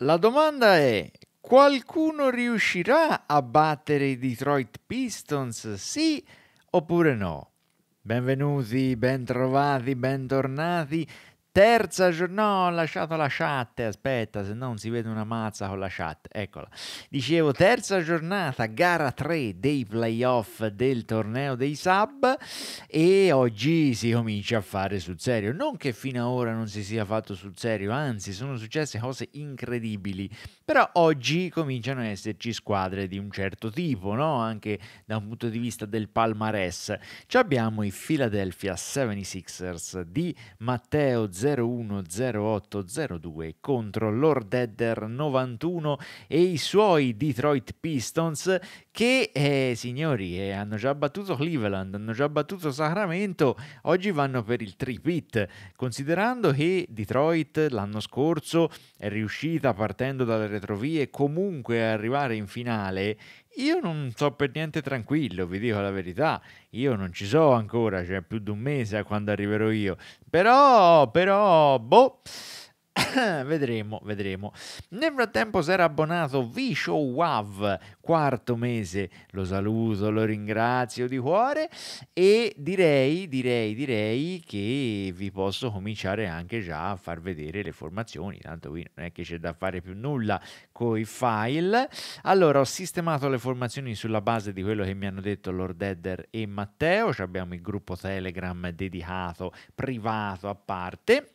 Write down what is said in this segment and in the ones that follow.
La domanda è, qualcuno riuscirà a battere i Detroit Pistons, sì oppure no? Benvenuti, bentrovati, bentornati Terza giornata, no, ho lasciato la chat, aspetta, se no non si vede una mazza con la chat, eccola. Dicevo, terza giornata, gara 3 dei playoff del torneo dei sub e oggi si comincia a fare sul serio. Non che fino ad ora non si sia fatto sul serio, anzi sono successe cose incredibili, però oggi cominciano ad esserci squadre di un certo tipo, no? anche da un punto di vista del palmarès. Ci abbiamo i Philadelphia 76ers di Matteo Z 010802 contro Lord Edder 91 e i suoi Detroit Pistons che, eh, signori, eh, hanno già battuto Cleveland, hanno già battuto Sacramento, oggi vanno per il tripit, considerando che Detroit l'anno scorso è riuscita partendo dalle retrovie comunque a arrivare in finale io non sto per niente tranquillo, vi dico la verità. Io non ci so ancora, cioè più di un mese a quando arriverò io. Però, però, boh vedremo, vedremo. Nel frattempo si era abbonato Visho Wav, quarto mese, lo saluto, lo ringrazio di cuore e direi, direi, direi che vi posso cominciare anche già a far vedere le formazioni, tanto qui non è che c'è da fare più nulla con i file. Allora, ho sistemato le formazioni sulla base di quello che mi hanno detto Lord Edder e Matteo, abbiamo il gruppo Telegram dedicato, privato, a parte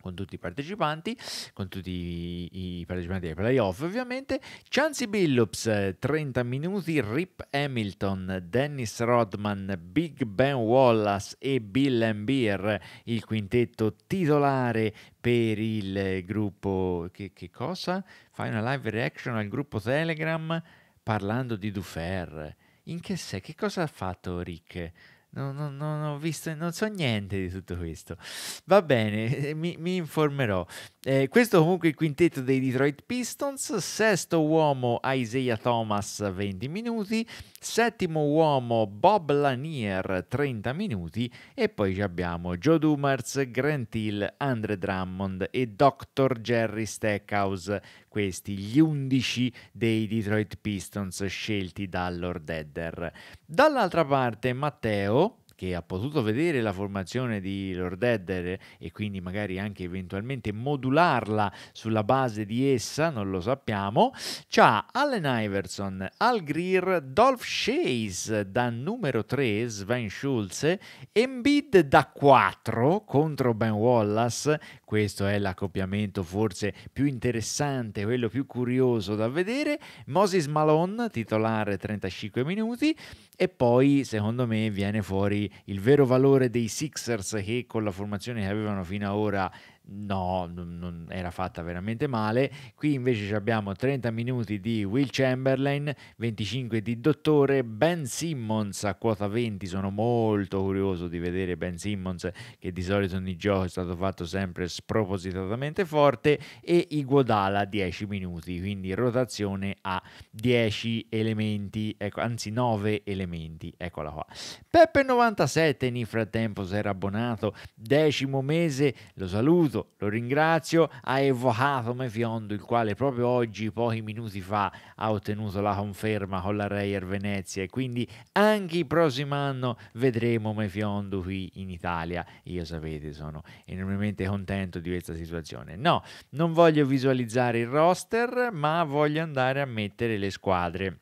con tutti i partecipanti, con tutti i, partecipanti ai playoff ovviamente, Chancy Billups 30 minuti, Rip Hamilton, Dennis Rodman, Big Ben Wallace e Bill Beer, il quintetto titolare per il gruppo... Che, che cosa? Fai una live reaction al gruppo Telegram parlando di Dufer. In che sé? Che cosa ha fatto Rick? Non, non, non, ho visto, non so niente di tutto questo. Va bene, eh, mi, mi informerò. Eh, questo comunque è il quintetto dei Detroit Pistons, sesto uomo Isaiah Thomas 20 minuti, settimo uomo Bob Lanier 30 minuti e poi abbiamo Joe Dumars, Grant Hill, Andre Drummond e Dr. Jerry Stackhouse, questi gli 11 dei Detroit Pistons scelti da Lord Edder. Dall'altra parte Matteo, che ha potuto vedere la formazione di Lord Edder e quindi magari anche eventualmente modularla sulla base di essa, non lo sappiamo, c'ha Allen Iverson, Al Greer, Dolph Chase da numero 3, Sven Schulze, Embiid da 4 contro Ben Wallace, questo è l'accoppiamento forse più interessante, quello più curioso da vedere, Moses Malone, titolare 35 minuti, e poi secondo me viene fuori il vero valore dei Sixers che con la formazione che avevano fino ad ora No, non era fatta veramente male. Qui invece abbiamo 30 minuti di Will Chamberlain, 25 di Dottore, Ben Simmons a quota 20. Sono molto curioso di vedere Ben Simmons, che di solito ogni gioco è stato fatto sempre spropositatamente forte, e Iguodala 10 minuti, quindi rotazione a 10 elementi, ecco, anzi 9 elementi. Eccola qua. Peppe97 nel frattempo si era abbonato, decimo mese, lo saluto tutto, lo ringrazio, ha evocato Mefiondo il quale proprio oggi, pochi minuti fa, ha ottenuto la conferma con la Reier Venezia e quindi anche il prossimo anno vedremo Mefiondo qui in Italia. Io sapete, sono enormemente contento di questa situazione. No, non voglio visualizzare il roster, ma voglio andare a mettere le squadre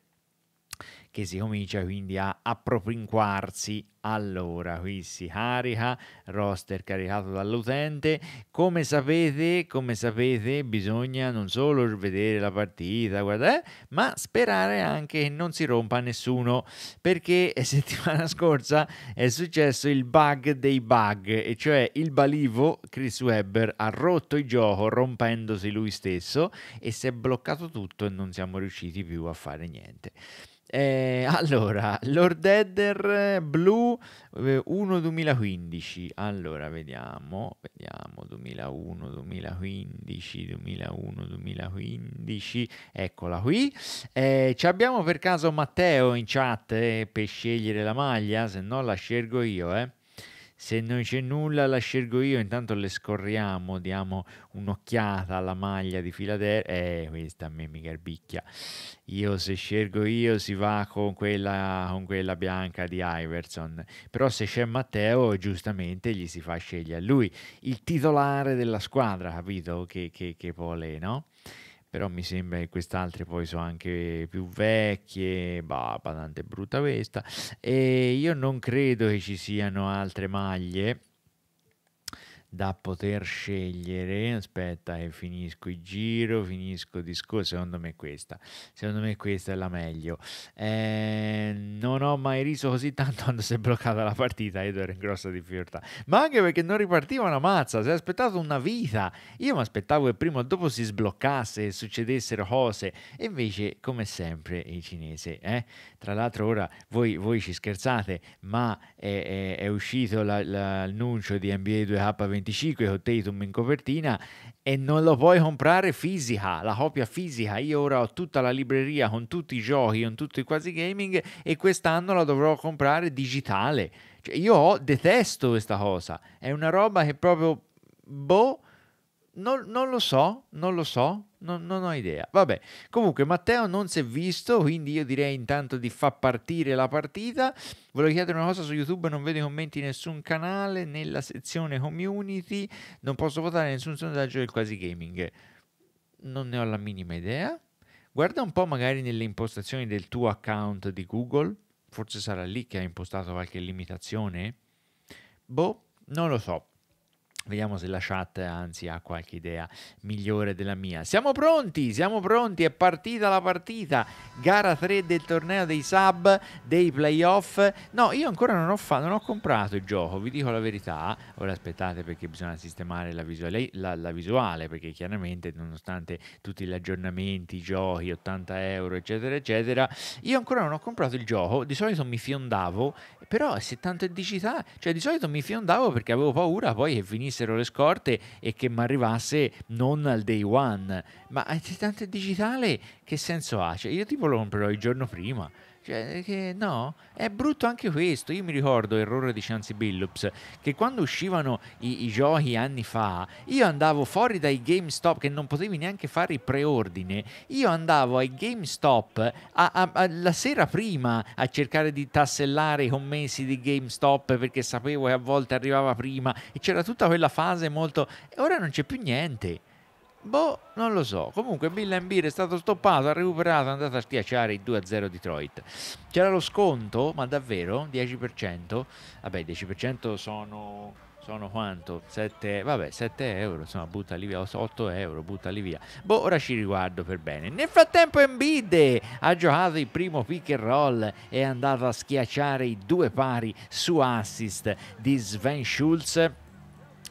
che si comincia quindi a appropinquarsi allora qui si carica roster caricato dall'utente come sapete come sapete bisogna non solo vedere la partita guarda, eh, ma sperare anche che non si rompa nessuno perché settimana scorsa è successo il bug dei bug e cioè il balivo Chris Webber ha rotto il gioco rompendosi lui stesso e si è bloccato tutto e non siamo riusciti più a fare niente eh, allora, Lord Edder blu 1 eh, 2015. Allora, vediamo, vediamo 2001, 2015, 2001, 2015. Eccola qui. Eh, ci abbiamo per caso Matteo in chat eh, per scegliere la maglia, se no la scelgo io, eh. Se non c'è nulla la scelgo io, intanto le scorriamo, diamo un'occhiata alla maglia di Filadelfia. Eh, questa a me mi garbicchia. Io se scelgo io si va con quella, con quella bianca di Iverson. Però se c'è Matteo, giustamente gli si fa scegliere lui, il titolare della squadra, capito? Che, che, che vuole, no? però mi sembra che queste altre poi sono anche più vecchie, bah, tante brutta questa, e io non credo che ci siano altre maglie da poter scegliere. Aspetta, e finisco il giro, finisco il discorso. Secondo me, questa, secondo me questa è la meglio. Eh, non ho mai riso così tanto quando si è bloccata la partita. Edo era in grossa difficoltà, ma anche perché non ripartiva una mazza. Si è aspettato una vita. Io mi aspettavo che prima o dopo si sbloccasse e succedessero cose, e invece, come sempre, il cinese eh, tra l'altro ora voi, voi ci scherzate, ma è, è, è uscito la, la, l'annuncio di NBA 2K25 con Tatum in copertina e non lo puoi comprare fisica, la copia fisica. Io ora ho tutta la libreria con tutti i giochi, con tutti i quasi gaming e quest'anno la dovrò comprare digitale. Cioè, io detesto questa cosa, è una roba che proprio boh non, non, lo so, non lo so, non, non ho idea. Vabbè, comunque Matteo non si è visto, quindi io direi intanto di far partire la partita. Volevo chiedere una cosa su YouTube, non vedo i commenti in nessun canale, nella sezione community, non posso votare nessun sondaggio del quasi gaming. Non ne ho la minima idea. Guarda un po' magari nelle impostazioni del tuo account di Google, forse sarà lì che hai impostato qualche limitazione. Boh, non lo so. Vediamo se la chat, anzi, ha qualche idea migliore della mia. Siamo pronti, siamo pronti, è partita la partita. Gara 3 del torneo dei sub, dei playoff. No, io ancora non ho, fa- non ho comprato il gioco, vi dico la verità. Ora aspettate perché bisogna sistemare la visuale, la, la visuale perché chiaramente nonostante tutti gli aggiornamenti, i giochi, 80 euro, eccetera, eccetera, io ancora non ho comprato il gioco. Di solito mi fiondavo, però se tanto è digitale, cioè di solito mi fiondavo perché avevo paura poi che finisse partissero le scorte e che mi arrivasse non al day one. Ma è tanto digitale, che senso ha? Cioè, io tipo lo comprerò il giorno prima. Cioè, eh, che no, è brutto anche questo. Io mi ricordo, errore di Chancy Billups, che quando uscivano i, i, giochi anni fa, io andavo fuori dai GameStop, che non potevi neanche fare il preordine. Io andavo ai GameStop a, a, a, la sera prima a cercare di tassellare i commessi di GameStop perché sapevo che a volte arrivava prima e c'era tutta quella fase molto. E ora non c'è più niente. Boh, non lo so. Comunque Bill Beer è stato stoppato, ha recuperato, è andato a schiacciare il 2-0 Detroit. C'era lo sconto, ma davvero, 10%. Vabbè, 10% sono, sono quanto? 7, vabbè, 7 euro, insomma, butta lì via, 8 euro, butta lì via. Boh, ora ci riguardo per bene. Nel frattempo Embiid ha giocato il primo pick and roll e è andato a schiacciare i due pari su assist di Sven Schulz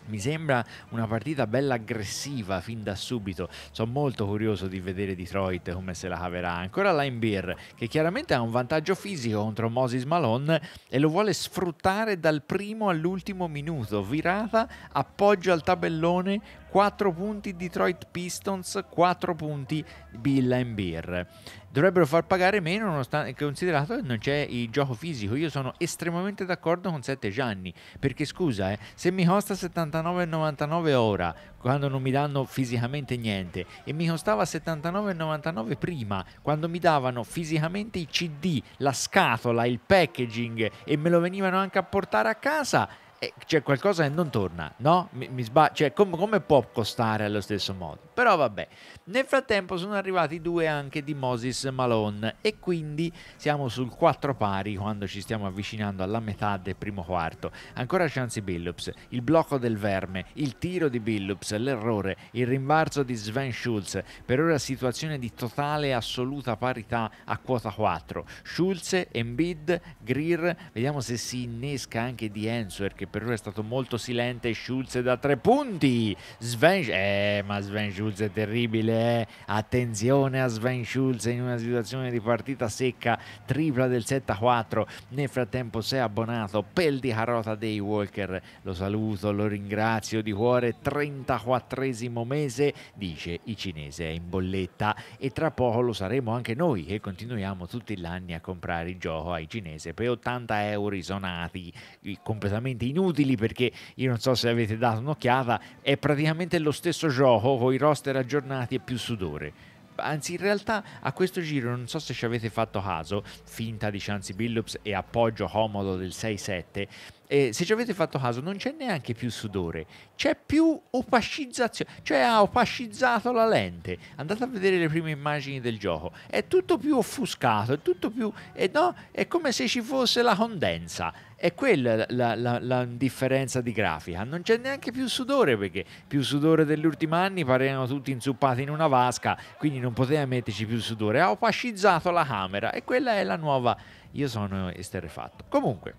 mi sembra una partita bella aggressiva fin da subito. Sono molto curioso di vedere Detroit come se la caverà. Ancora Linebeer che chiaramente ha un vantaggio fisico contro Moses Malone e lo vuole sfruttare dal primo all'ultimo minuto. Virata, appoggio al tabellone, 4 punti Detroit Pistons, 4 punti Bill Beer dovrebbero far pagare meno nonostante, considerato che non c'è il gioco fisico. Io sono estremamente d'accordo con 7 Gianni, perché scusa, eh, se mi costa 79,99 ora, quando non mi danno fisicamente niente, e mi costava 79,99 prima, quando mi davano fisicamente i CD, la scatola, il packaging e me lo venivano anche a portare a casa, c'è qualcosa che non torna, no? Mi, mi sbaglio, cioè, com- come può costare allo stesso modo? Però vabbè, nel frattempo sono arrivati due anche di Moses Malone e quindi siamo sul 4 pari quando ci stiamo avvicinando alla metà del primo quarto. Ancora Chancy Billups, il blocco del verme, il tiro di Billups, l'errore, il rimbarzo di Sven Schulz, per ora situazione di totale e assoluta parità a quota 4. Schulz, Embid, Greer, vediamo se si innesca anche di Enswer che per lui è stato molto silente Schulz da tre punti Sven eh, ma Sven Schulz è terribile eh. attenzione a Sven Schulz in una situazione di partita secca tripla del 7 a 4 nel frattempo si è abbonato pel di carota dei Walker lo saluto lo ringrazio di cuore 34esimo mese dice i cinese è in bolletta e tra poco lo saremo anche noi e continuiamo tutti l'anno a comprare il gioco ai cinese per 80 euro sonati completamente in inutili perché io non so se avete dato un'occhiata, è praticamente lo stesso gioco con i roster aggiornati e più sudore anzi in realtà a questo giro non so se ci avete fatto caso, finta di Chancy Billups e appoggio comodo del 6-7, eh, se ci avete fatto caso non c'è neanche più sudore, c'è più opacizzazione, cioè ha opacizzato la lente, andate a vedere le prime immagini del gioco, è tutto più offuscato, è tutto più, eh no, è come se ci fosse la condensa, è quella la, la, la, differenza di grafica. Non c'è neanche più sudore perché più sudore degli ultimi anni parevano tutti inzuppati in una vasca, quindi non poteva metterci più sudore. Ha opacizzato la camera e quella è la nuova. Io sono esterrefatto. Comunque,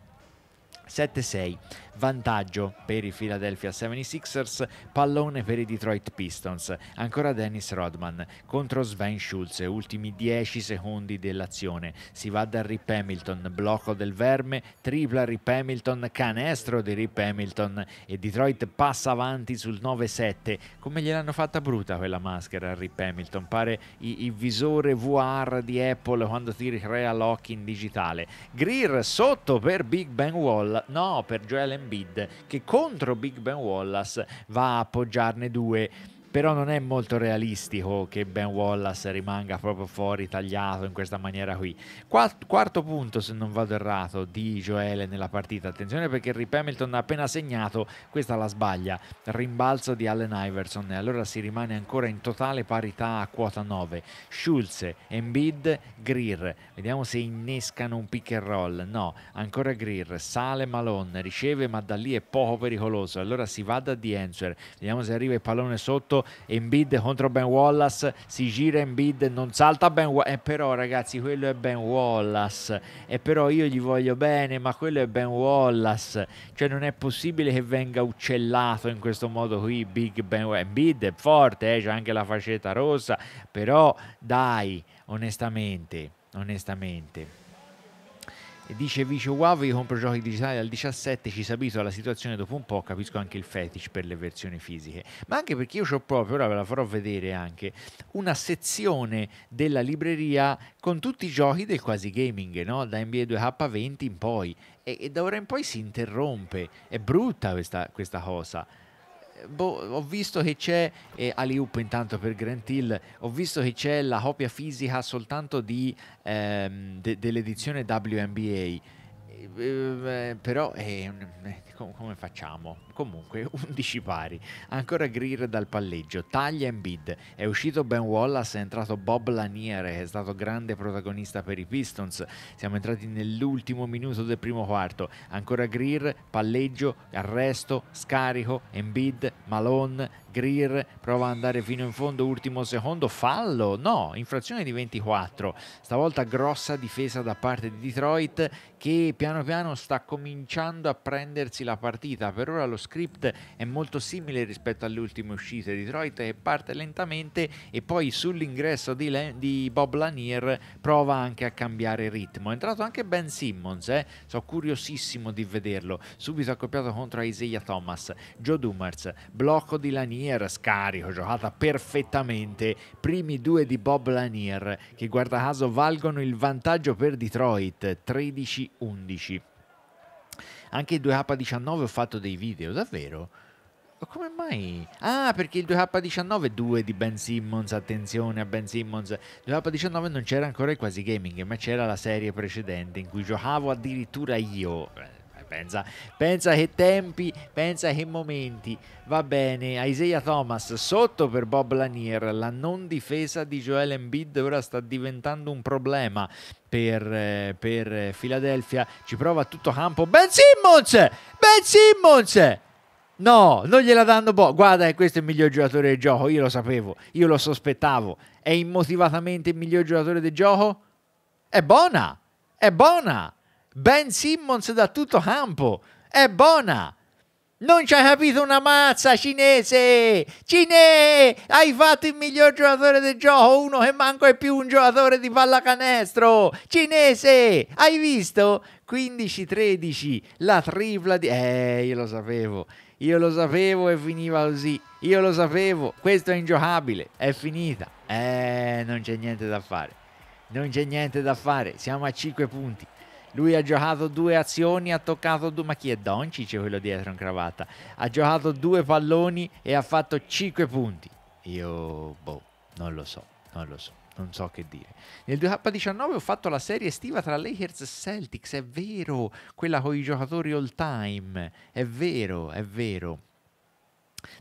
7-6 vantaggio per i Philadelphia 76ers, pallone per i Detroit Pistons, ancora Dennis Rodman contro Sven Schulze, ultimi 10 secondi dell'azione, si va da Rip Hamilton, blocco del Verme, tripla Rip Hamilton, canestro di Rip Hamilton e Detroit passa avanti sul 9-7, come gliel'hanno fatta brutta quella maschera a Rip Hamilton, pare il visore VR di Apple quando ti ricrea lock in digitale. Greer sotto per Big Ben Wall, no, per Joel Embiid bid che contro Big Ben Wallace va a appoggiarne due però non è molto realistico che Ben Wallace rimanga proprio fuori tagliato in questa maniera qui. Quarto, punto, se non vado errato, di Joele nella partita. Attenzione perché Rip Hamilton ha appena segnato, questa la sbaglia, rimbalzo di Allen Iverson e allora si rimane ancora in totale parità a quota 9. Schulze, Embiid, Greer. Vediamo se innescano un pick and roll. No, ancora Greer, sale Malone, riceve ma da lì è poco pericoloso. Allora si va da Dienzer. Vediamo se arriva il pallone sotto fatto Embiid contro Ben Wallace, si gira Embiid, non salta Ben Wallace, eh, però ragazzi quello è Ben Wallace, eh, però io gli voglio bene, ma quello è Ben Wallace, cioè non è possibile che venga uccellato in questo modo qui Big Ben Wallace, Embiid è forte, eh, c'è anche la facetta rossa, però dai, onestamente, onestamente. Dice Vicio Wow, io compro giochi digitali al 17, ci si abitua alla situazione dopo un po', capisco anche il fetish per le versioni fisiche. Ma anche perché io ho proprio, ora ve la farò vedere anche, una sezione della libreria con tutti i giochi del quasi gaming, no? da NBA 2K20 in poi. E, e, da ora in poi si interrompe. È brutta questa, questa cosa boh, ho visto che c'è eh, Aliup intanto per Grant Hill, ho visto che c'è la copia fisica soltanto di, ehm, de dell'edizione WNBA, eh, però eh, eh come facciamo? comunque 11 pari. Ancora Greer dal palleggio, taglia Embiid, è uscito Ben Wallace, è entrato Bob Laniere, è stato grande protagonista per i Pistons, siamo entrati nell'ultimo minuto del primo quarto, ancora Greer, palleggio, arresto, scarico, Embiid, Malone, Greer prova ad andare fino in fondo, ultimo secondo, fallo, no, infrazione di 24, stavolta grossa difesa da parte di Detroit che piano piano sta cominciando a prendersi la partita, per ora lo script è molto simile rispetto alle ultime uscite Detroit e parte lentamente e poi sull'ingresso di, Le- di, Bob Lanier prova anche a cambiare ritmo. È entrato anche Ben Simmons, eh? sono curiosissimo di vederlo, subito accoppiato contro Isaiah Thomas, Joe Dumars, blocco di Lanier, scarico, giocata perfettamente, primi due di Bob Lanier che guarda caso valgono il vantaggio per Detroit, 13-11 anche il 2K19 ho fatto dei video, davvero? Ma come mai? Ah, perché il 2K19 è 2 di Ben Simmons, attenzione a Ben Simmons. Il 2K19 non c'era ancora il quasi gaming, ma c'era la serie precedente in cui giocavo addirittura io pensa, pensa che tempi, pensa che momenti. Va bene, Isaiah Thomas sotto per Bob Lanier, la non difesa di Joel Embiid ora sta diventando un problema per, eh, per eh, Philadelphia, ci prova tutto campo, Ben Simmons, Ben Simmons! No, non gliela danno boh. Guarda, questo è il miglior giocatore del gioco. Io lo sapevo, io lo sospettavo. È immotivatamente il miglior giocatore del gioco? È buona! È buona! Ben Simmons da tutto campo. È buona. Non ci hai capito una mazza, cinese! Cine! Hai fatto il miglior giocatore del gioco, uno che manco è più un giocatore di pallacanestro! Cinese! Hai visto? 15-13, la tripla di... Eh, io lo sapevo, io lo sapevo e finiva così, io lo sapevo, questo è ingiocabile, è finita. Eh, non c'è niente da fare, non c'è niente da fare, siamo a 5 punti. Lui ha giocato due azioni, ha toccato due... Ma chi è Doncic quello dietro in cravatta? Ha giocato due palloni e ha fatto cinque punti. Io, boh, non lo so, non lo so non so che dire. Nel 2K19 ho fatto la serie estiva tra Lakers e Celtics, è vero, quella con i giocatori all time, è vero, è vero.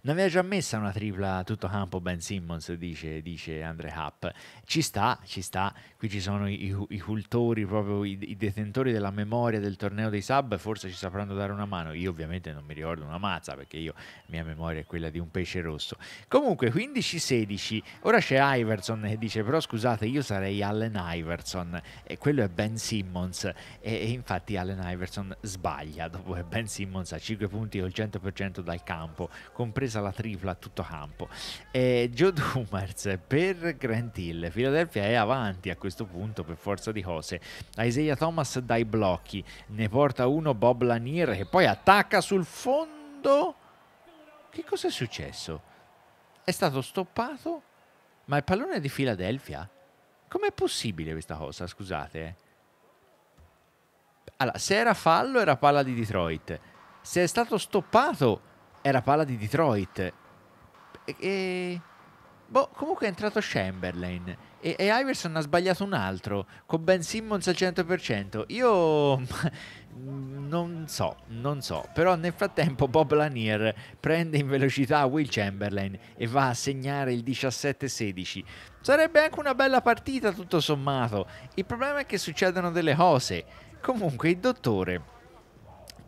Ne aveva già messa una tripla a tutto campo Ben Simmons, dice, dice Andre Happ. Ci sta, ci sta. Qui ci sono i, i cultori, proprio i, i, detentori della memoria del torneo dei sub, forse ci sapranno dare una mano. Io ovviamente non mi ricordo una mazza perché io, la mia memoria è quella di un pesce rosso. Comunque 15-16, ora c'è Iverson che dice però scusate io sarei Allen Iverson e quello è Ben Simmons e, e infatti Allen Iverson sbaglia dopo che Ben Simmons ha 5 punti col 100% dal campo. Con compresa la tripla a tutto campo. E Joe Dummers per Grant Hill, Philadelphia è avanti a questo punto per forza di cose. Isaiah Thomas dai blocchi, ne porta uno Bob Lanier che poi attacca sul fondo. Che cosa è successo? È stato stoppato? Ma il pallone è di Philadelphia? Com'è possibile questa cosa? Scusate. Eh. Allora, se era fallo era palla di Detroit. Se è stato stoppato era palla di Detroit. E, e boh, comunque è entrato Chamberlain. E, e, Iverson ha sbagliato un altro con Ben Simmons al 100%. Io non so, non so. Però nel frattempo Bob Lanier prende in velocità Will Chamberlain e va a segnare il 17-16. Sarebbe anche una bella partita tutto sommato. Il problema è che succedono delle cose. Comunque il dottore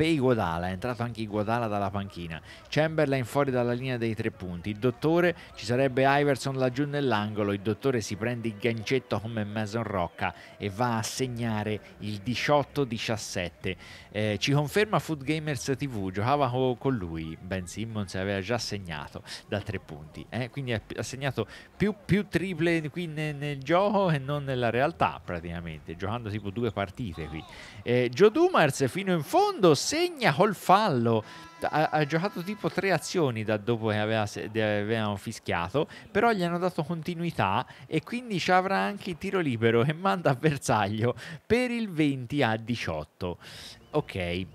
Pompei Godala, è entrato anche Godala dalla panchina, Chamberlain fuori dalla linea dei tre punti, il dottore ci sarebbe Iverson laggiù nell'angolo, il dottore si prende il gancetto come Mason Rocca e va a segnare il 18-17, eh, ci conferma Food Gamers TV, giocava con lui, Ben Simmons aveva già segnato da tre punti, eh? quindi ha segnato più, più triple qui nel, nel gioco e non nella realtà praticamente, giocando tipo due partite qui. Eh, Joe Dumars fino in fondo segna col fallo. Ha, ha, giocato tipo tre azioni da dopo che aveva, avevano fischiato, però gli hanno dato continuità e quindi ci avrà anche il tiro libero e manda a bersaglio per il 20 a 18. Ok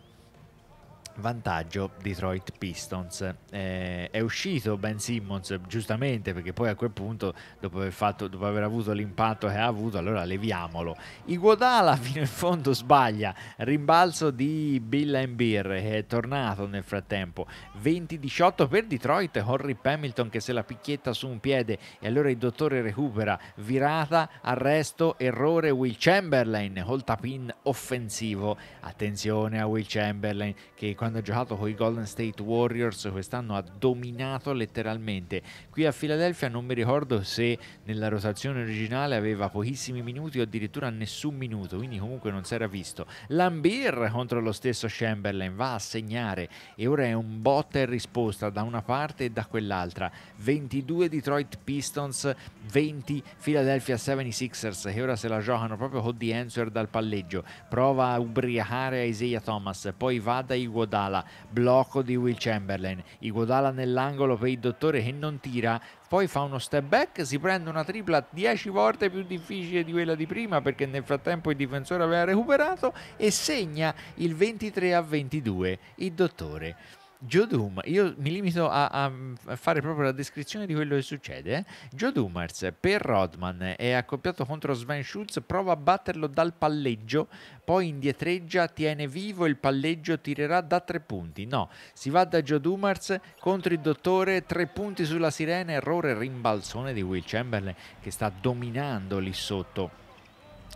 vantaggio Detroit Pistons. Eh, è uscito Ben Simmons giustamente perché poi a quel punto dopo aver, fatto, dopo aver avuto l'impatto che ha avuto allora leviamolo. Iguodala fino in fondo sbaglia, rimbalzo di Bill Embiir che è tornato nel frattempo. 20-18 per Detroit, Horry Hamilton che se la picchietta su un piede e allora il dottore recupera, virata, arresto, errore Will Chamberlain col tapin offensivo. Attenzione a Will Chamberlain che con quando ha giocato con i Golden State Warriors quest'anno ha dominato letteralmente. Qui a Philadelphia non mi ricordo se nella rotazione originale aveva pochissimi minuti o addirittura nessun minuto, quindi comunque non si era visto. Lambir contro lo stesso Chamberlain va a segnare e ora è un botta e risposta da una parte e da quell'altra. 22 Detroit Pistons, 20 Philadelphia 76ers che ora se la giocano proprio con The Answer dal palleggio. Prova a ubriacare Isaiah Thomas, poi va da Iguodala Iguodala, blocco di Will Chamberlain, Iguodala nell'angolo per il dottore che non tira, poi fa uno step back, si prende una tripla 10 volte più difficile di quella di prima perché nel frattempo il difensore aveva recuperato e segna il 23 a 22 il dottore. Joe Jodum, io mi limito a, a, fare proprio la descrizione di quello che succede. Joe Dumars per Rodman è accoppiato contro Sven Schulz, prova a batterlo dal palleggio, poi indietreggia, tiene vivo il palleggio, tirerà da tre punti. No, si va da Joe Dumars contro il dottore, tre punti sulla sirena, errore rimbalzone di Will Chamberlain che sta dominando lì sotto.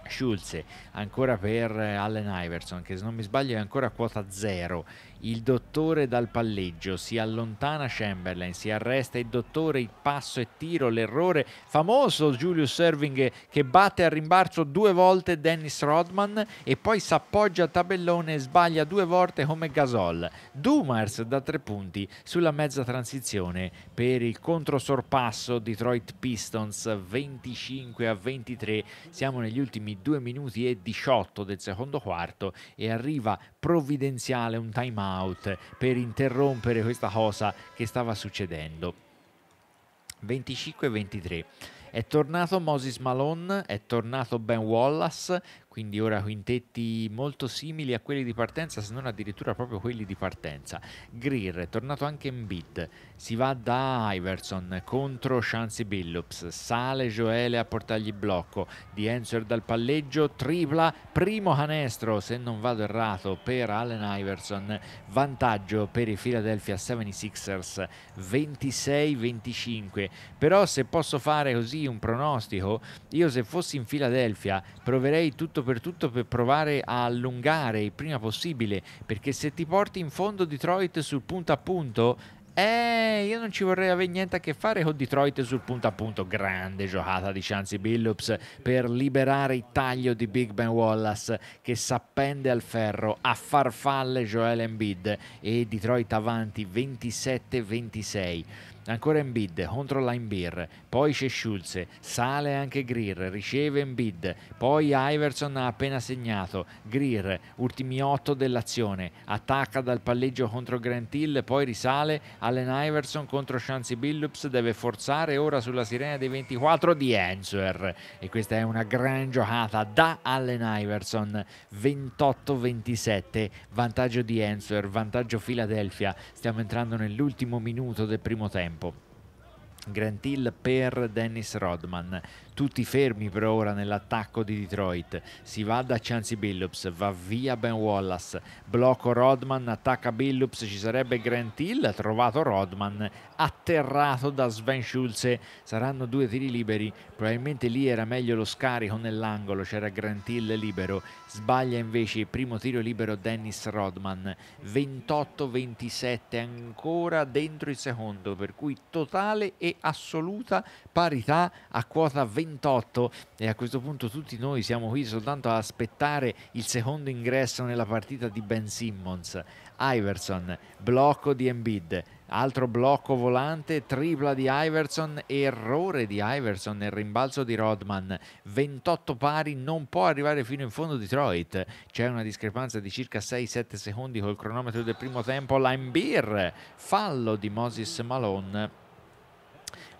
Schulze ancora per Allen Iverson che se non mi sbaglio è ancora a quota zero il dottore dal palleggio, si allontana Chamberlain, si arresta il dottore, il passo e tiro, l'errore. Famoso Julius Serving che batte al rimbalzo due volte Dennis Rodman e poi s'appoggia a tabellone e sbaglia due volte come Gasol. Dumars da tre punti sulla mezza transizione per il controsorpasso Detroit Pistons 25 a 23. Siamo negli ultimi 2 minuti e 18 del secondo quarto e arriva provvidenziale un timeout out per interrompere questa cosa che stava succedendo. 25-23. È tornato Moses Malone, è tornato Ben Wallace, quindi ora quintetti molto simili a quelli di partenza, se non addirittura proprio quelli di partenza. Greer, tornato anche in bid, si va da Iverson contro Shansi Billups, sale Joele a portargli blocco, di Enzer dal palleggio, tripla, primo canestro se non vado errato per Allen Iverson, vantaggio per i Philadelphia 76ers 26-25, però se posso fare così un pronostico, io se fossi in Philadelphia proverei tutto per dappertutto per provare a allungare il prima possibile, perché se ti porti in fondo Detroit sul punto a punto, eh, io non ci vorrei avere niente a che fare con Detroit sul punto a punto. Grande giocata di Chancy Billups per liberare il taglio di Big Ben Wallace che s'appende al ferro a farfalle Joel Embiid e Detroit avanti 27-26. Ancora contro la Imbir, poi c'è Schulze, sale anche Greer, riceve Embid, poi Iverson ha appena segnato, Greer, ultimi 8 dell'azione, attacca dal palleggio contro Grant Hill, poi risale, Allen Iverson contro Shansi Billups, deve forzare ora sulla sirena dei 24 di Enswer e questa è una gran giocata da Allen Iverson, 28-27, vantaggio di Enswer, vantaggio Philadelphia, stiamo entrando nell'ultimo minuto del primo tempo campo. Grant Hill per Dennis Rodman tutti fermi per ora nell'attacco di Detroit. Si va da Chancy Billups, va via Ben Wallace, blocco Rodman, attacca Billups, ci sarebbe Grant Hill, trovato Rodman, atterrato da Sven Schulze, saranno due tiri liberi, probabilmente lì era meglio lo scarico nell'angolo, c'era Grant Hill libero, sbaglia invece il primo tiro libero Dennis Rodman, 28-27 ancora dentro il secondo, per cui totale e assoluta parità a quota 20. 28 e a questo punto tutti noi siamo qui soltanto a aspettare il secondo ingresso nella partita di Ben Simmons. Iverson, blocco di Embiid, altro blocco volante, tripla di Iverson, errore di Iverson nel rimbalzo di Rodman, 28 pari, non può arrivare fino in fondo Detroit, c'è una discrepanza di circa 6-7 secondi col cronometro del primo tempo, Lime Beer, fallo di Moses Malone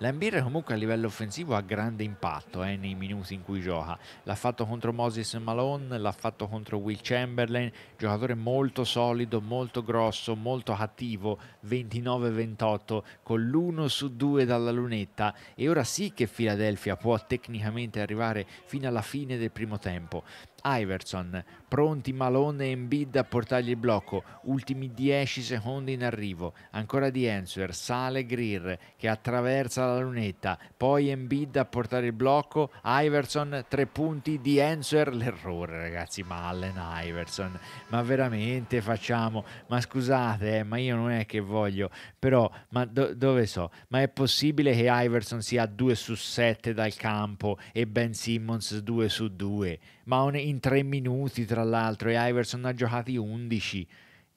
Lambir comunque a livello offensivo ha grande impatto eh, nei minuti in cui gioca. L'ha fatto contro Moses Malone, l'ha fatto contro Will Chamberlain, giocatore molto solido, molto grosso, molto cattivo, 29-28 con l'1 su 2 dalla lunetta e ora sì che Philadelphia può tecnicamente arrivare fino alla fine del primo tempo. Iverson, pronti Malone e Embiid a portargli il blocco, ultimi 10 secondi in arrivo, ancora di Ensuer, sale Greer che attraversa la lunetta, poi Embiid a portare il blocco, Iverson, tre punti di Ensuer, l'errore ragazzi, ma Allen Iverson, ma veramente facciamo, ma scusate, eh, ma io non è che voglio, però, ma do dove so, ma è possibile che Iverson sia 2 su 7 dal campo e Ben Simmons 2 su 2, ma in in tre minuti tra l'altro e Iverson ha giocati 11.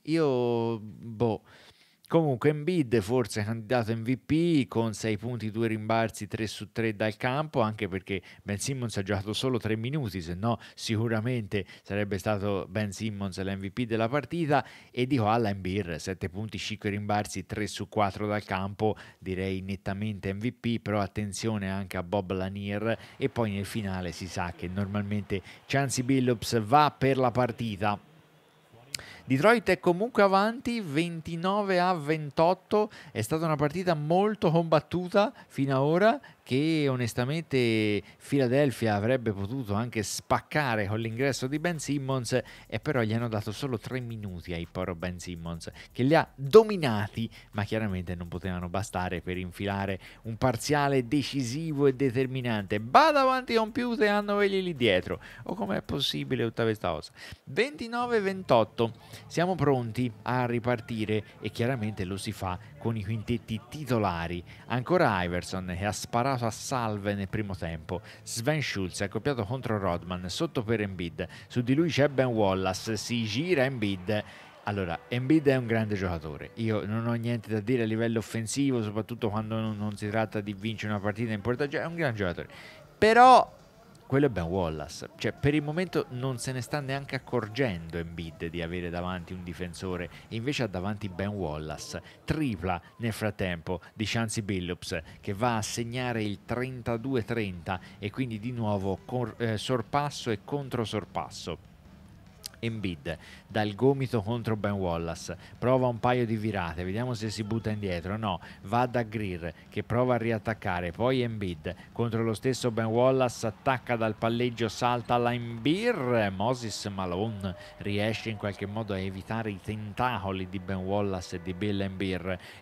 Io, boh, Comunque Embiid forse candidato MVP con 6 punti, 2 rimbalzi, 3 su 3 dal campo, anche perché Ben Simmons ha giocato solo 3 minuti, se no sicuramente sarebbe stato Ben Simmons l'MVP della partita e di Allen Beer 7 punti, 5 rimbalzi, 3 su 4 dal campo, direi nettamente MVP, però attenzione anche a Bob Lanier e poi nel finale si sa che normalmente Chancy Billups va per la partita. Detroit è comunque avanti 29 a 28, è stata una partita molto combattuta fino ad ora che onestamente Philadelphia avrebbe potuto anche spaccare con l'ingresso di Ben Simmons e però gli hanno dato solo tre minuti ai poro Ben Simmons che li ha dominati ma chiaramente non potevano bastare per infilare un parziale decisivo e determinante va davanti a un più e hanno vegli lì dietro o com'è possibile tutta questa cosa 29-28 siamo pronti a ripartire e chiaramente lo si fa con i quintetti titolari ancora Iverson che ha sparato sparato a salve nel primo tempo. Sven Schulz è accoppiato contro Rodman, sotto per Embiid, su di lui c'è Ben Wallace, si gira Embiid allora, Embiid è un grande giocatore, io non ho niente da dire a livello offensivo, soprattutto quando non, non si tratta di vincere una partita importante, è un gran giocatore. Però quello è Ben Wallace. Cioè, per il momento non se ne sta neanche accorgendo Embiid di avere davanti un difensore, e invece ha davanti Ben Wallace, tripla nel frattempo di Chancy Billups che va a segnare il 32-30 e quindi di nuovo cor- eh, sorpasso e controsorpasso Embiid dal gomito contro Ben Wallace prova un paio di virate vediamo se si butta indietro no va da Greer che prova a riattaccare poi Embiid contro lo stesso Ben Wallace attacca dal palleggio salta la Embiid Moses Malone riesce in qualche modo a evitare i tentacoli di Ben Wallace e di Bill Embiid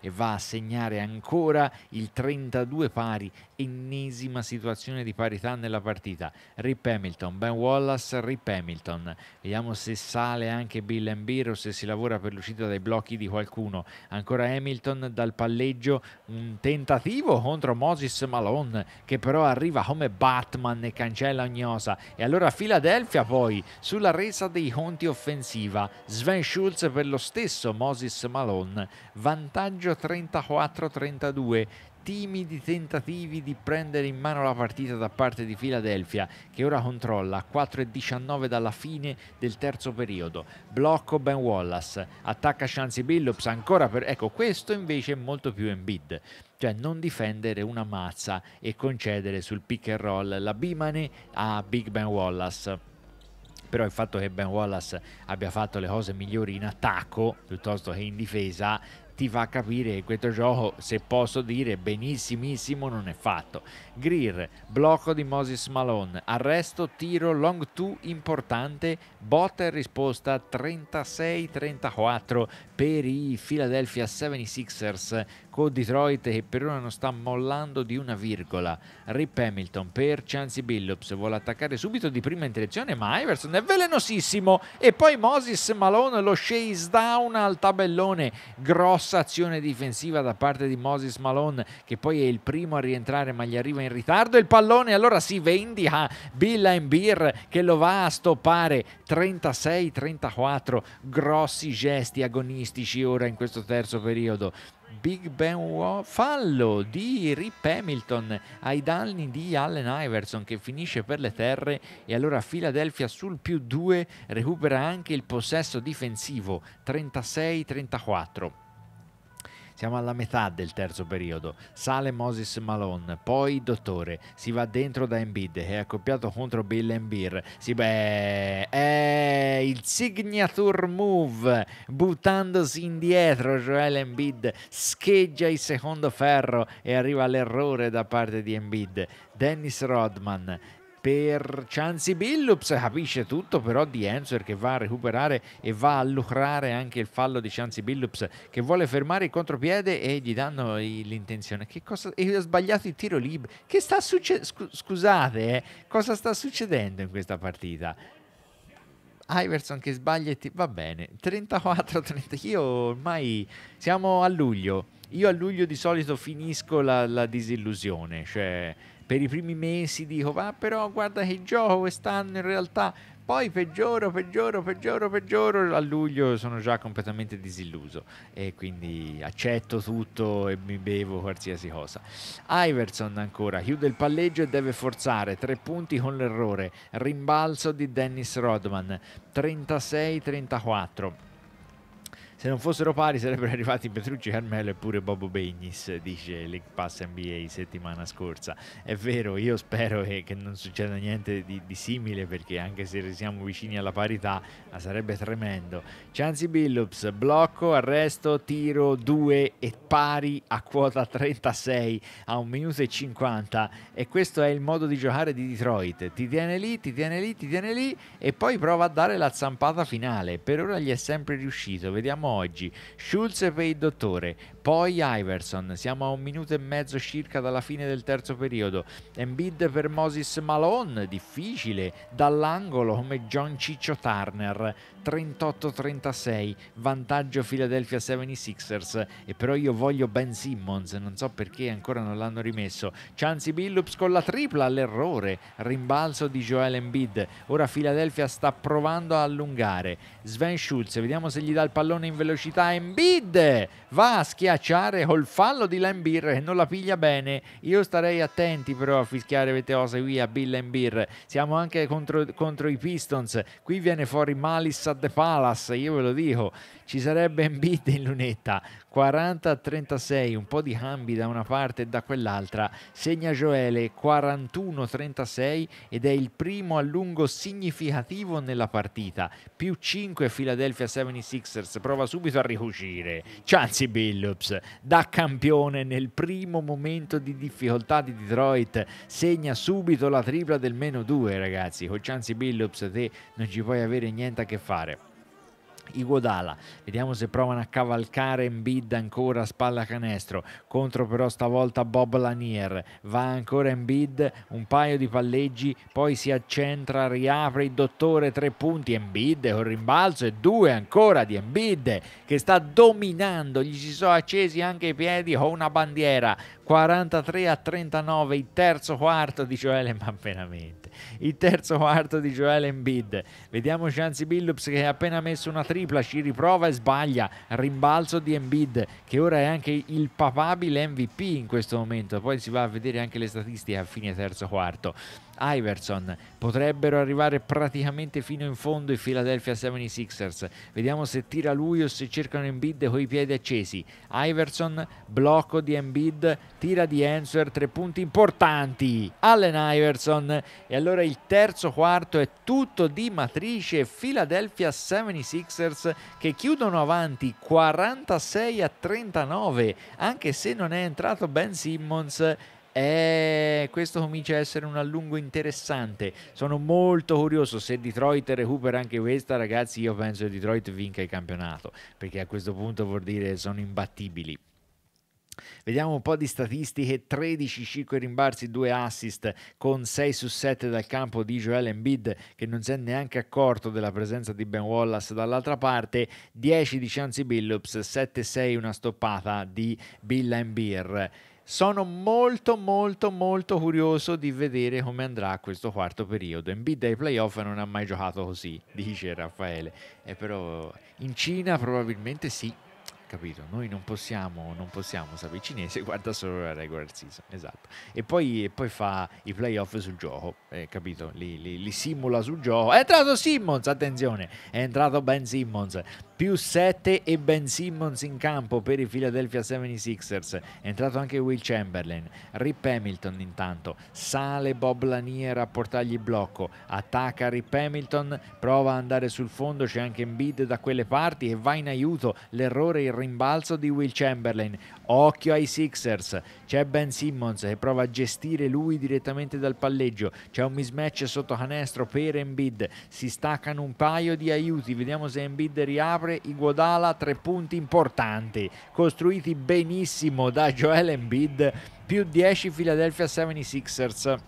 e va a segnare ancora il 32 pari ennesima situazione di parità nella partita. Rip Hamilton, Ben Wallace, Rip Hamilton. Vediamo se sale anche Bill Ambir o se si lavora per l'uscita dai blocchi di qualcuno. Ancora Hamilton dal palleggio, un tentativo contro Moses Malone che però arriva come Batman e cancella ogni osa. E allora Philadelphia poi sulla resa dei conti offensiva. Sven Schulz per lo stesso Moses Malone. Vantaggio 34-32 timidi tentativi di prendere in mano la partita da parte di Philadelphia che ora controlla a 4.19 dalla fine del terzo periodo blocco Ben Wallace attacca Shansi Billups ancora per ecco questo invece è molto più in bid, cioè non difendere una mazza e concedere sul pick and roll la Bimane a Big Ben Wallace però il fatto che Ben Wallace abbia fatto le cose migliori in attacco piuttosto che in difesa ti fa capire che questo gioco, se posso dire, benissimissimo non è fatto. Greer, blocco di Moses Malone, arresto, tiro, long two importante, botta e risposta 36-34 per i Philadelphia 76ers con Detroit che per ora non sta mollando di una virgola. Rip Hamilton per Chancy Billups vuole attaccare subito di prima in ma Iverson è velenosissimo e poi Moses Malone lo chase down al tabellone. Grossa azione difensiva da parte di Moses Malone che poi è il primo a rientrare ma gli arriva in ritardo il pallone, allora si vendica Bill Beer che lo va a stoppare 36-34, grossi gesti agonistici ora in questo terzo periodo Big Ben fallo di Rip Hamilton ai danni di Allen Iverson che finisce per le terre e allora Philadelphia sul più 2 recupera anche il possesso difensivo 36-34. Siamo alla metà del terzo periodo. Sale Moses Malone, poi Dottore, si va dentro da Embiid che è accoppiato contro Bill Embiid. Si beh, è il signature move buttandosi indietro Joel Embiid scheggia il secondo ferro e arriva l'errore da parte di Embiid. Dennis Rodman per Cianzi Billups, capisce tutto però di Enzer che va a recuperare e va a lucrare anche il fallo di Cianzi Billups che vuole fermare il contropiede e gli danno l'intenzione. Che cosa? E ha sbagliato il tiro libero. Che sta succedendo? Scusate, eh, cosa sta succedendo in questa partita? Iverson che sbaglia e ti... va bene 34-30 io ormai siamo a luglio io a luglio di solito finisco la, la disillusione cioè per i primi mesi dico va però guarda che gioco quest'anno in realtà poi peggioro, peggioro, peggioro, peggioro. A luglio sono già completamente disilluso e quindi accetto tutto e mi bevo qualsiasi cosa. Iverson ancora chiude il palleggio e deve forzare. Tre punti con l'errore. Rimbalzo di Dennis Rodman 36-34. Se non fossero pari sarebbero arrivati Petrucci, Carmelo e pure Bobo Begnis, dice League Pass NBA settimana scorsa. È vero, io spero che, che non succeda niente di, di, simile perché anche se siamo vicini alla parità sarebbe tremendo. Chanzi Billups, blocco, arresto, tiro 2 e pari a quota 36 a 1 minuto e 50 e questo è il modo di giocare di Detroit. Ti tiene lì, ti tiene lì, ti tiene lì e poi prova a dare la zampata finale. Per ora gli è sempre riuscito. Vediamo oggi. Schulz per il dottore, poi Iverson, siamo a un minuto e mezzo circa dalla fine del terzo periodo. Embiid per Moses Malone, difficile, dall'angolo come John Ciccio Turner. 38-36, vantaggio Philadelphia 76ers e però io voglio Ben Simmons, non so perché ancora non l'hanno rimesso. Chanzi Billups con la tripla all'errore, rimbalzo di Joel Embiid. Ora Philadelphia sta provando a allungare. Sven Schulz, vediamo se gli dà il pallone in velocità. Embiid va a schiacciare col fallo di Lambir e non la piglia bene. Io starei attenti però a fischiare Veteose qui a Bill Lambir. Siamo anche contro, contro i Pistons. Qui viene fuori Malis Palace, io ve lo dico, ci sarebbe Embiid in lunetta 40-36 un po' di cambi da una parte e da quell'altra segna Joele 41-36 ed è il primo allungo significativo nella partita più 5 Philadelphia 76ers prova subito a ricucire Chancy Billups da campione nel primo momento di difficoltà di Detroit segna subito la tripla del meno 2 ragazzi con Chancy Billups te non ci puoi avere niente a che fare Igodala. Vediamo se provano a cavalcare Embid ancora a spalla canestro. Contro però stavolta Bob Lanier. Va ancora Embid, un paio di palleggi, poi si accentra, riapre il dottore, tre punti Embid con rimbalzo e due ancora di Embid che sta dominando. Gli si sono accesi anche i piedi con una bandiera. 43 a 39 il terzo quarto di Joel ma veramente il terzo quarto di Joel Embiid. Vediamo Chansi Billups che ha appena messo una tripla, ci riprova e sbaglia. Rimbalzo di Embiid che ora è anche il papabile MVP in questo momento. Poi si va a vedere anche le statistiche a fine terzo quarto. Iverson. Potrebbero arrivare praticamente fino in fondo i Philadelphia 76ers. Vediamo se tira lui o se cercano Embiid con i piedi accesi. Iverson, blocco di Embiid, tira di Answer, tre punti importanti. Allen Iverson. E allora il terzo quarto è tutto di matrice Philadelphia 76ers che chiudono avanti 46 a 39, anche se non è entrato Ben Simmons eh, questo comincia a essere un allungo interessante. Sono molto curioso se Detroit recupera anche questa, ragazzi. Io penso che Detroit vinca il campionato perché a questo punto vuol dire che sono imbattibili. Vediamo un po' di statistiche, 13, 5 rimbalzi, 2 assist con 6 su 7 dal campo di Joel Embiid che non si è neanche accorto della presenza di Ben Wallace dall'altra parte, 10 di Chancy Billups, 7-6 una stoppata di Bill Embiid. Sono molto molto molto curioso di vedere come andrà questo quarto periodo. In Embiid ai playoff non ha mai giocato così, dice Raffaele. E eh, però in Cina probabilmente sì, capito? Noi non possiamo, non possiamo sapere. Il cinese guarda solo la regular season, esatto. E poi, e poi fa i playoff sul gioco, eh, capito? Li, li, li, simula sul gioco. È entrato Simmons, attenzione, è entrato Ben Simmons più 7 e Ben Simmons in campo per i Philadelphia 76ers. È entrato anche Will Chamberlain, Rip Hamilton intanto, sale Bob Lanier a portargli blocco, attacca Rip Hamilton, prova ad andare sul fondo, c'è anche Embiid da quelle parti e va in aiuto l'errore, il rimbalzo di Will Chamberlain. Occhio ai Sixers, c'è Ben Simmons che prova a gestire lui direttamente dal palleggio, c'è un mismatch sotto canestro per Embiid, si staccano un paio di aiuti, vediamo se Embiid riapre, Iguodala tre punti importanti, costruiti benissimo da Joel Embiid, più 10 Philadelphia 76ers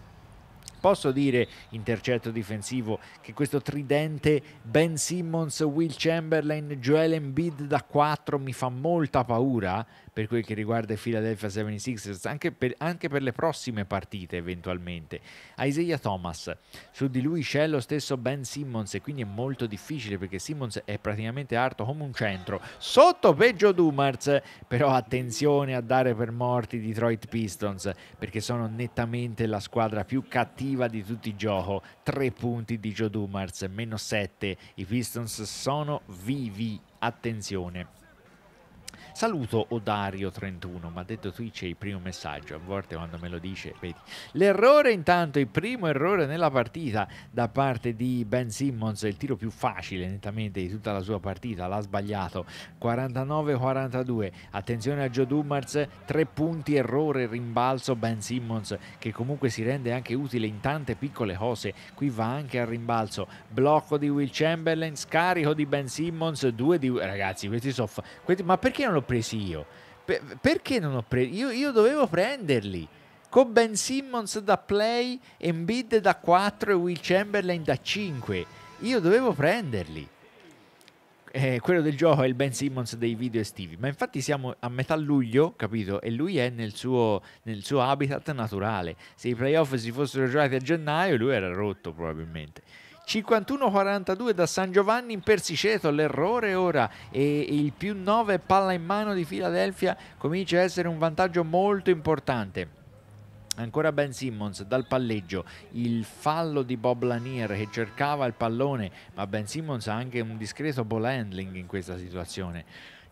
posso dire intercetto difensivo che questo tridente Ben Simmons, Will Chamberlain, Joel Embiid da 4 mi fa molta paura per quel che riguarda i Philadelphia 76ers, anche per, anche per le prossime partite eventualmente. Isaiah Thomas, su di lui c'è lo stesso Ben Simmons e quindi è molto difficile perché Simmons è praticamente arto come un centro. Sotto peggio Dumars, però attenzione a dare per morti i Detroit Pistons perché sono nettamente la squadra più cattiva di tutti i gioco. Tre punti di Joe Dumars, meno 7. I Pistons sono vivi. Attenzione. Saluto Odario31, mi ha detto Twitch il primo messaggio, a volte quando me lo dice, vedi. L'errore intanto, il primo errore nella partita da parte di Ben Simmons, il tiro più facile nettamente di tutta la sua partita, l'ha sbagliato, 49-42, attenzione a Joe Dumars, 3 punti, errore, rimbalzo, Ben Simmons che comunque si rende anche utile in tante piccole cose, qui va anche al rimbalzo, blocco di Will Chamberlain, scarico di Ben Simmons, 2 di... ragazzi questi sono... Questi... ma perché non lo ho presi io? Per, perché non ho preso? Io, io dovevo prenderli con Ben Simmons da play, Embiid da 4 e Will Chamberlain da 5. Io dovevo prenderli. Eh, quello del gioco è il Ben Simmons dei video estivi, ma infatti siamo a metà luglio, capito? E lui è nel suo, nel suo habitat naturale. Se i playoff si fossero giocati a gennaio, lui era rotto probabilmente. 51-42 da San Giovanni in Persiceto, l'errore ora e il più 9 palla in mano di Filadelfia comincia a essere un vantaggio molto importante. Ancora Ben Simmons dal palleggio, il fallo di Bob Lanier che cercava il pallone, ma Ben Simmons ha anche un discreto ball handling in questa situazione.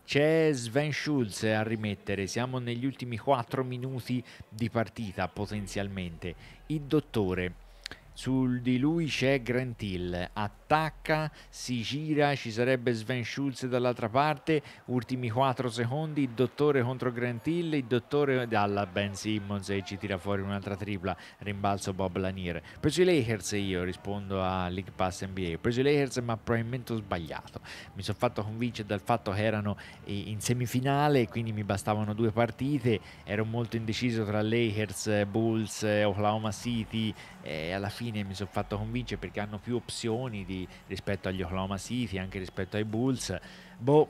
C'è Sven Schulz a rimettere, siamo negli ultimi 4 minuti di partita potenzialmente. Il dottore sul di lui c'è Grant Hill, attacca, si gira, ci sarebbe Sven Schulz dall'altra parte, ultimi 4 secondi, il dottore contro Grant Hill, il dottore dalla Ben Simmons e ci tira fuori un'altra tripla, rimbalzo Bob Lanier. Preso i Lakers io rispondo a League Pass NBA, preso i Lakers ma probabilmente ho sbagliato, mi sono fatto convincere dal fatto che erano eh, in semifinale, quindi mi bastavano due partite, ero molto indeciso tra Lakers, Bulls, eh, Oklahoma City, e alla fine mi sono fatto convincere perché hanno più opzioni di, rispetto agli Oklahoma City, anche rispetto ai Bulls. Boh,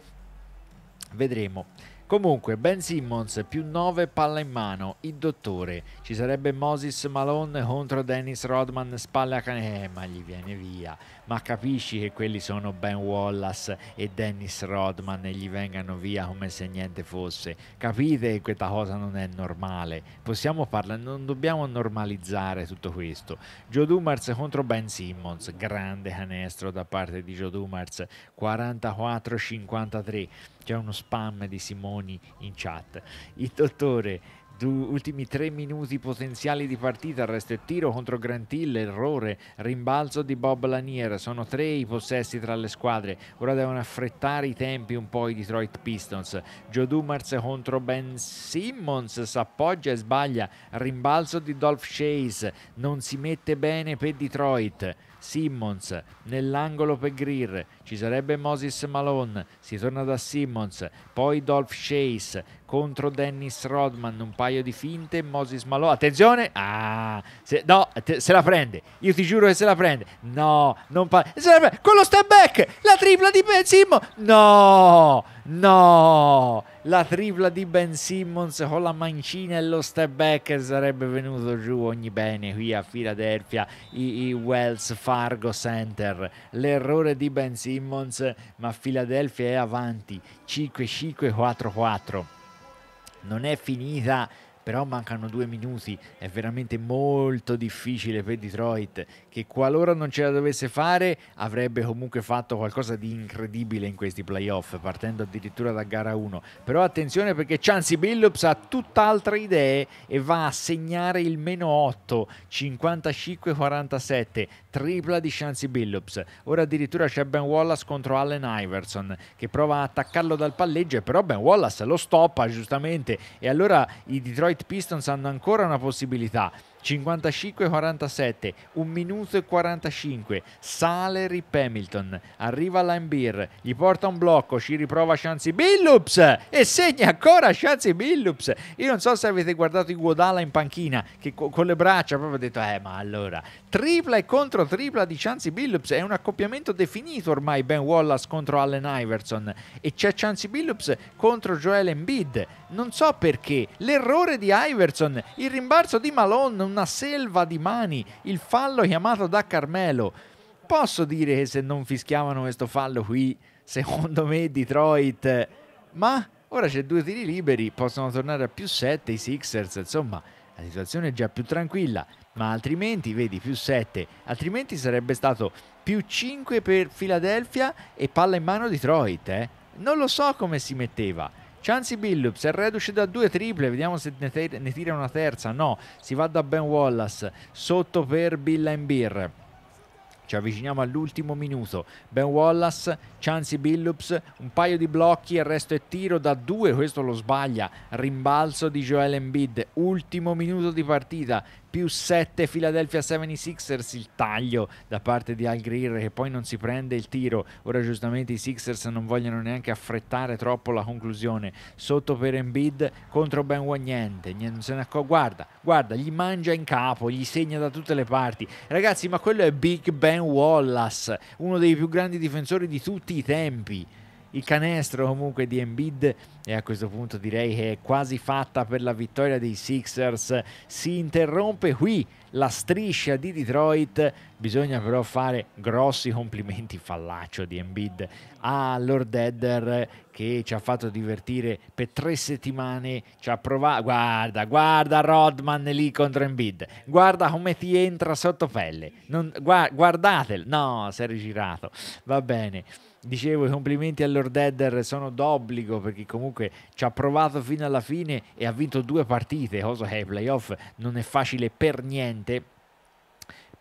vedremo. Comunque, Ben Simmons più 9 palla in mano, il dottore. Ci sarebbe Moses Malone contro Dennis Rodman, spalla a ma gli viene via ma capisci che quelli sono Ben Wallace e Dennis Rodman e gli vengano via come se niente fosse. Capite che questa cosa non è normale. Possiamo parlare, non dobbiamo normalizzare tutto questo. Joe Dumars contro Ben Simmons, grande canestro da parte di Joe Dumars, 44-53. C'è uno spam di Simoni in chat. Il dottore ultimi tre minuti potenziali di partita, resto e tiro contro Grantil, errore, rimbalzo di Bob Lanier, sono tre i possessi tra le squadre, ora devono affrettare i tempi un po' i Detroit Pistons, Joe Dumars contro Ben Simmons, s'appoggia e sbaglia, rimbalzo di Dolph Chase, non si mette bene per Detroit. Simmons nell'angolo per Greer, ci sarebbe Moses Malone, si torna da Simmons, poi Dolph Chase, contro Dennis Rodman, un paio di finte, Moses Malò, attenzione, ah, se, no, te, se la prende, io ti giuro che se la prende, no, non pa- se la prende, con lo step back, la tripla di Ben Simmons, no, no, la tripla di Ben Simmons con la mancina e lo step back sarebbe venuto giù ogni bene qui a Philadelphia, i, i Wells Fargo Center, l'errore di Ben Simmons, ma Philadelphia è avanti, 5-5-4-4 non è finita però mancano due minuti, è veramente molto difficile per Detroit che qualora non ce la dovesse fare avrebbe comunque fatto qualcosa di incredibile in questi playoff partendo addirittura da gara 1, però attenzione perché Chancy Billups ha tutt'altre idee e va a segnare il meno 8, 55-47, tripla di Chancy Billups, ora addirittura c'è Ben Wallace contro Allen Iverson che prova a attaccarlo dal palleggio e però Ben Wallace lo stoppa giustamente e allora i Detroit Detroit Pistons hanno ancora una possibilità 55-47, 1 minuto e 45, sale Rip Hamilton, arriva Lambir, gli porta un blocco, ci riprova Shanzi Billups e segna ancora Shanzi Billups. Io non so se avete guardato i Guadala in panchina che co con le braccia proprio ha detto eh ma allora tripla e contro tripla di Shanzi Billups è un accoppiamento definito ormai Ben Wallace contro Allen Iverson e c'è Shanzi Billups contro Joel Embiid. Non so perché l'errore di Iverson, il rimbalzo di Malone una selva di mani il fallo chiamato da Carmelo. Posso dire che se non fischiavano questo fallo qui, secondo me Detroit, ma ora c'è due tiri liberi, possono tornare a più 7 i Sixers, insomma la situazione è già più tranquilla, ma altrimenti vedi più 7, altrimenti sarebbe stato più 5 per Philadelphia e palla in mano Detroit, eh? Non lo so come si metteva Chancy Billups è reduce da due triple, vediamo se ne, te- ne tira una terza, no, si va da Ben Wallace, sotto per Bill Beer ci avviciniamo all'ultimo minuto. Ben Wallace, Chancy Billups, un paio di blocchi, il resto è tiro da due, questo lo sbaglia, rimbalzo di Joel Embiid, ultimo minuto di partita, più 7 Philadelphia 76ers il taglio da parte di Al Greer che poi non si prende il tiro ora giustamente i Sixers non vogliono neanche affrettare troppo la conclusione sotto per Embiid contro Ben Wagnente non se ne accorge guarda guarda gli mangia in capo gli segna da tutte le parti ragazzi ma quello è Big Ben Wallace uno dei più grandi difensori di tutti i tempi il canestro comunque di Embiid e a questo punto direi che è quasi fatta per la vittoria dei Sixers. Si interrompe qui la striscia di Detroit, bisogna però fare grossi complimenti fallaccio di Embiid a Lord Edder che ci ha fatto divertire per tre settimane, ci ha provato, guarda, guarda Rodman lì contro Embiid, guarda come ti entra sotto pelle, non... guardatelo, no, si è rigirato, va bene dicevo i complimenti all'Lord Edder sono d'obbligo perché comunque ci ha provato fino alla fine e ha vinto due partite, cosa che ai playoff non è facile per niente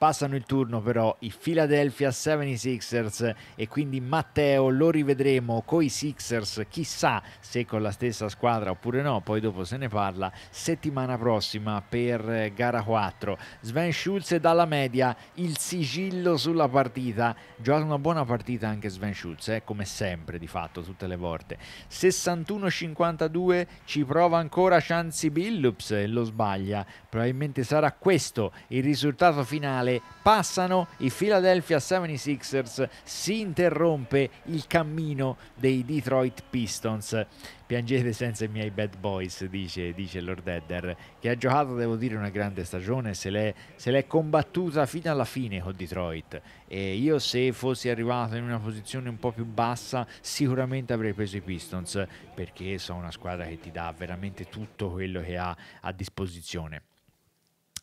Passano il turno però i Philadelphia 76ers e quindi Matteo lo rivedremo coi Sixers, chissà se con la stessa squadra oppure no, poi dopo se ne parla settimana prossima per eh, gara 4. Sven Schulz dalla media, il sigillo sulla partita, giocato una buona partita anche Sven Schulz, eh, come sempre di fatto tutte le volte. 61-52 ci prova ancora Chanzi Billups e eh, lo sbaglia, probabilmente sarà questo il risultato finale finale passano i Philadelphia 76ers, si interrompe il cammino dei Detroit Pistons. Piangete senza i miei bad boys, dice, dice Lord Edder, che ha giocato, devo dire, una grande stagione, se l'è, se l'è combattuta fino alla fine con Detroit. E io se fossi arrivato in una posizione un po' più bassa, sicuramente avrei preso i Pistons, perché sono una squadra che ti dà veramente tutto quello che ha a disposizione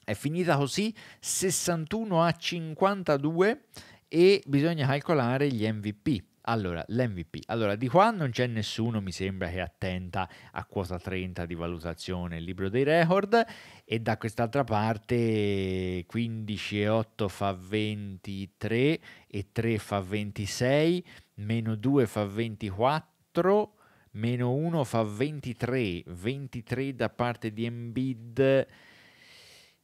è finita così 61 a 52 e bisogna calcolare gli MVP. Allora, l'MVP. Allora, di qua non c'è nessuno, mi sembra, che attenta a quota 30 di valutazione il libro dei record e da quest'altra parte 15 e 8 fa 23 e 3 fa 26, meno 2 fa 24, meno 1 fa 23, 23 da parte di Embed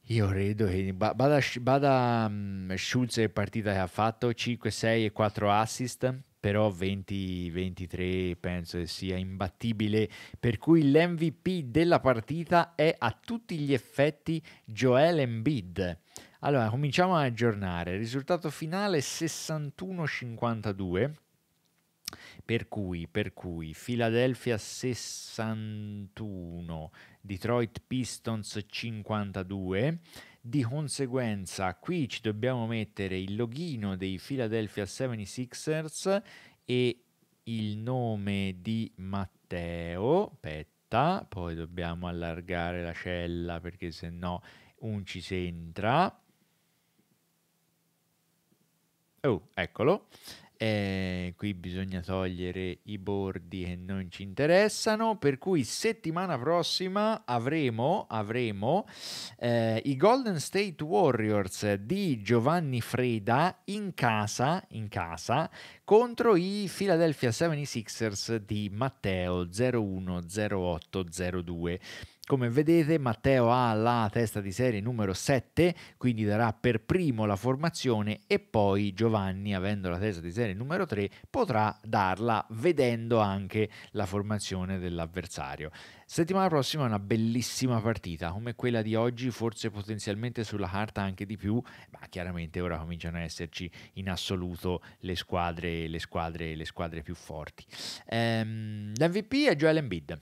io credo che bada, bada um, mm, Schulz le partita che ha fatto 5, 6 e 4 assist però 20-23 penso che sia imbattibile, per cui l'MVP della partita è a tutti gli effetti Joel Embiid. Allora, cominciamo ad aggiornare. Risultato finale 61-52 per cui, per cui, Philadelphia 61, Detroit Pistons 52, di conseguenza qui ci dobbiamo mettere il login dei Philadelphia 76ers e il nome di Matteo, Aspetta, poi dobbiamo allargare la cella perché se no non ci si entra. Oh, eccolo. Eh, qui bisogna togliere i bordi che non ci interessano. Per cui settimana prossima avremo, avremo eh, i Golden State Warriors di Giovanni Freda in casa, in casa contro i Philadelphia 76ers di Matteo 010802. Come vedete Matteo ha la testa di serie numero 7, quindi darà per primo la formazione e poi Giovanni, avendo la testa di serie numero 3, potrà darla vedendo anche la formazione dell'avversario. Settimana prossima è una bellissima partita, come quella di oggi, forse potenzialmente sulla carta anche di più, ma chiaramente ora cominciano a esserci in assoluto le squadre, le squadre, le squadre più forti. Ehm, L'MVP è Joel Embiid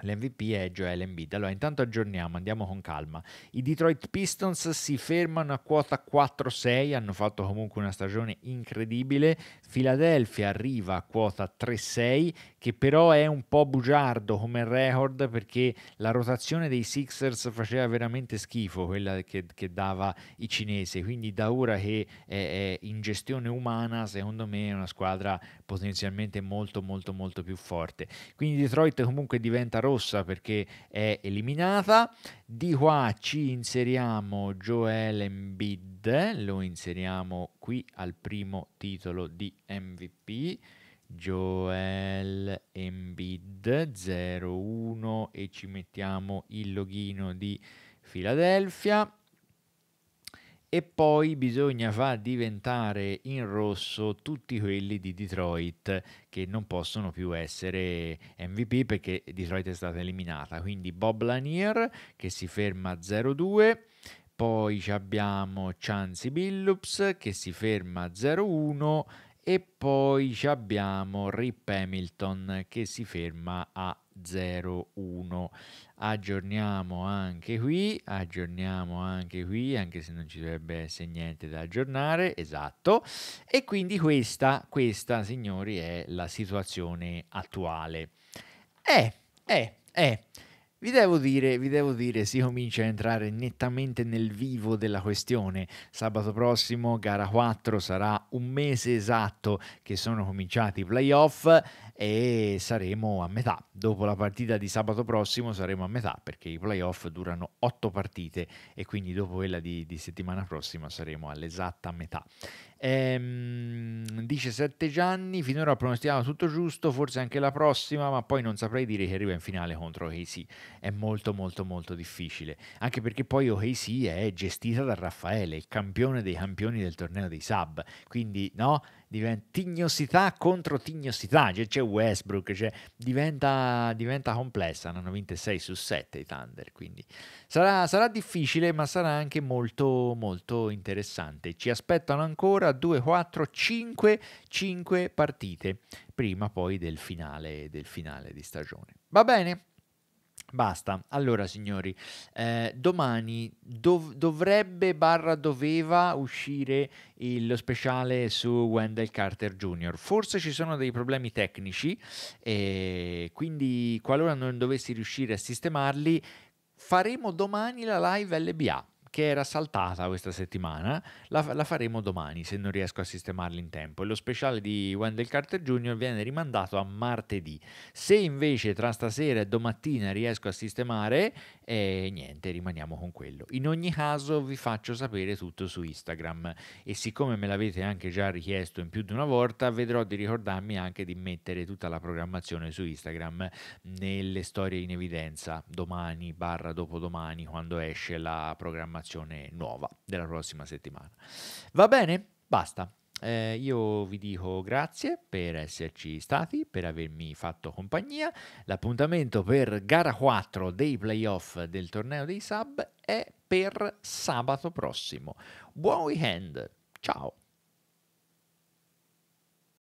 L'MVP è Joel Embiid. Allora, intanto aggiorniamo, andiamo con calma. I Detroit Pistons si fermano a quota 4-6, hanno fatto comunque una stagione incredibile. Philadelphia arriva a quota 3-6, che però è un po' bugiardo come record perché la rotazione dei Sixers faceva veramente schifo, quella che, che dava i cinesi. Quindi da ora che è, è in gestione umana, secondo me è una squadra potenzialmente molto molto molto più forte. Quindi Detroit comunque diventa rossa perché è eliminata. Di qua ci inseriamo Joel Embiid, lo inseriamo qui al primo titolo di MVP. Joel Embiid 01 e ci mettiamo il login di Philadelphia e poi bisogna far diventare in rosso tutti quelli di Detroit che non possono più essere MVP perché Detroit è stata eliminata. Quindi Bob Lanier che si ferma a 0-2. Poi abbiamo Chansey Billups che si ferma a 0-1 e poi abbiamo Rip Hamilton che si ferma a 0-2. 01 aggiorniamo anche qui aggiorniamo anche qui anche se non ci dovrebbe essere niente da aggiornare esatto e quindi questa questa signori è la situazione attuale eh eh eh vi devo, dire, vi devo dire, si comincia a entrare nettamente nel vivo della questione. Sabato prossimo, gara 4, sarà un mese esatto che sono cominciati i playoff e saremo a metà. Dopo la partita di sabato prossimo saremo a metà perché i playoff durano 8 partite e quindi dopo quella di, di settimana prossima saremo all'esatta metà. Ehm, dice 7 Gianni, finora pronostichiamo tutto giusto, forse anche la prossima, ma poi non saprei dire che arriva in finale contro Casey. È molto molto molto difficile, anche perché poi Casey è gestita da Raffaele, il campione dei campioni del torneo dei sub, quindi no, diventa tignosità contro tignosità, c'è, c'è Westbrook, cioè, diventa, diventa, complessa, ne hanno vinte 6 su 7 i Thunder, quindi sarà, sarà, difficile ma sarà anche molto molto interessante. Ci aspettano ancora 2, 4, 5, 5 partite prima poi del finale, del finale di stagione. Va bene? Basta, allora signori, eh, domani dov- dovrebbe barra doveva uscire il, lo speciale su Wendell Carter Jr. Forse ci sono dei problemi tecnici, eh, quindi qualora non dovessi riuscire a sistemarli, faremo domani la live LBA che era saltata questa settimana, la, la, faremo domani se non riesco a sistemarla in tempo. E lo speciale di Wendell Carter Jr. viene rimandato a martedì. Se invece tra stasera e domattina riesco a sistemare, e niente, rimaniamo con quello. In ogni caso vi faccio sapere tutto su Instagram e siccome me l'avete anche già richiesto in più di una volta, vedrò di ricordarmi anche di mettere tutta la programmazione su Instagram nelle storie in evidenza domani barra dopodomani quando esce la programmazione nuova della prossima settimana. Va bene? Basta. Eh, io vi dico grazie per esserci stati, per avermi fatto compagnia. L'appuntamento per gara 4 dei playoff del torneo dei sub è per sabato prossimo. Buon weekend, ciao!